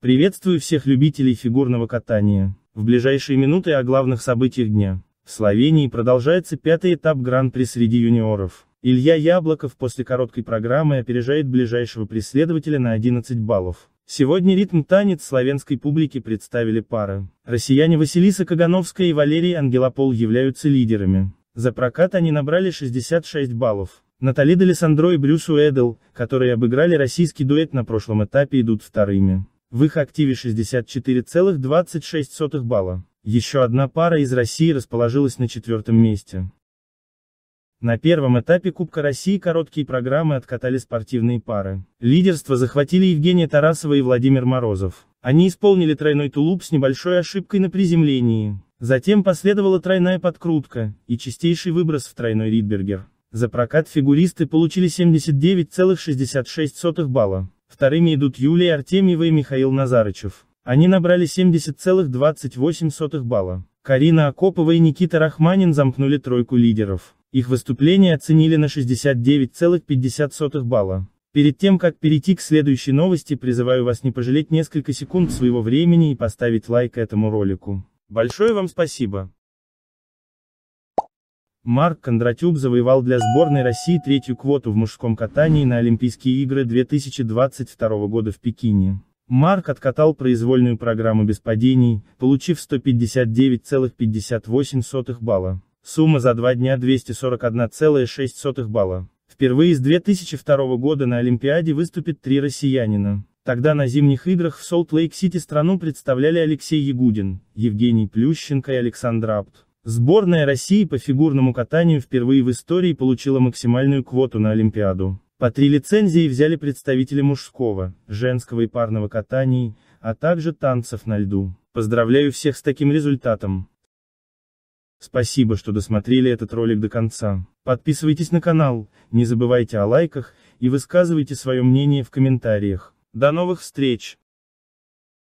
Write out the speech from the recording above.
Приветствую всех любителей фигурного катания. В ближайшие минуты о главных событиях дня. В Словении продолжается пятый этап гран-при среди юниоров. Илья Яблоков после короткой программы опережает ближайшего преследователя на 11 баллов. Сегодня ритм танец словенской публики представили пары. Россияне Василиса Кагановская и Валерий Ангелопол являются лидерами. За прокат они набрали 66 баллов. Натали Делесандро и Брюс Уэдл, которые обыграли российский дуэт на прошлом этапе, идут вторыми. В их активе 64,26 балла. Еще одна пара из России расположилась на четвертом месте. На первом этапе Кубка России короткие программы откатали спортивные пары. Лидерство захватили Евгения Тарасова и Владимир Морозов. Они исполнили тройной тулуп с небольшой ошибкой на приземлении. Затем последовала тройная подкрутка, и чистейший выброс в тройной Ридбергер. За прокат фигуристы получили 79,66 балла. Вторыми идут Юлия Артемьева и Михаил Назарычев. Они набрали 70,28 балла. Карина Акопова и Никита Рахманин замкнули тройку лидеров. Их выступление оценили на 69,50 балла. Перед тем, как перейти к следующей новости, призываю вас не пожалеть несколько секунд своего времени и поставить лайк этому ролику. Большое вам спасибо. Марк Кондратюк завоевал для сборной России третью квоту в мужском катании на Олимпийские игры 2022 года в Пекине. Марк откатал произвольную программу без падений, получив 159,58 балла. Сумма за два дня 241,6 балла. Впервые с 2002 года на Олимпиаде выступит три россиянина. Тогда на зимних играх в Солт-Лейк-Сити страну представляли Алексей Ягудин, Евгений Плющенко и Александр Апт. Сборная России по фигурному катанию впервые в истории получила максимальную квоту на Олимпиаду. По три лицензии взяли представители мужского, женского и парного катаний, а также танцев на льду. Поздравляю всех с таким результатом. Спасибо, что досмотрели этот ролик до конца. Подписывайтесь на канал, не забывайте о лайках и высказывайте свое мнение в комментариях. До новых встреч!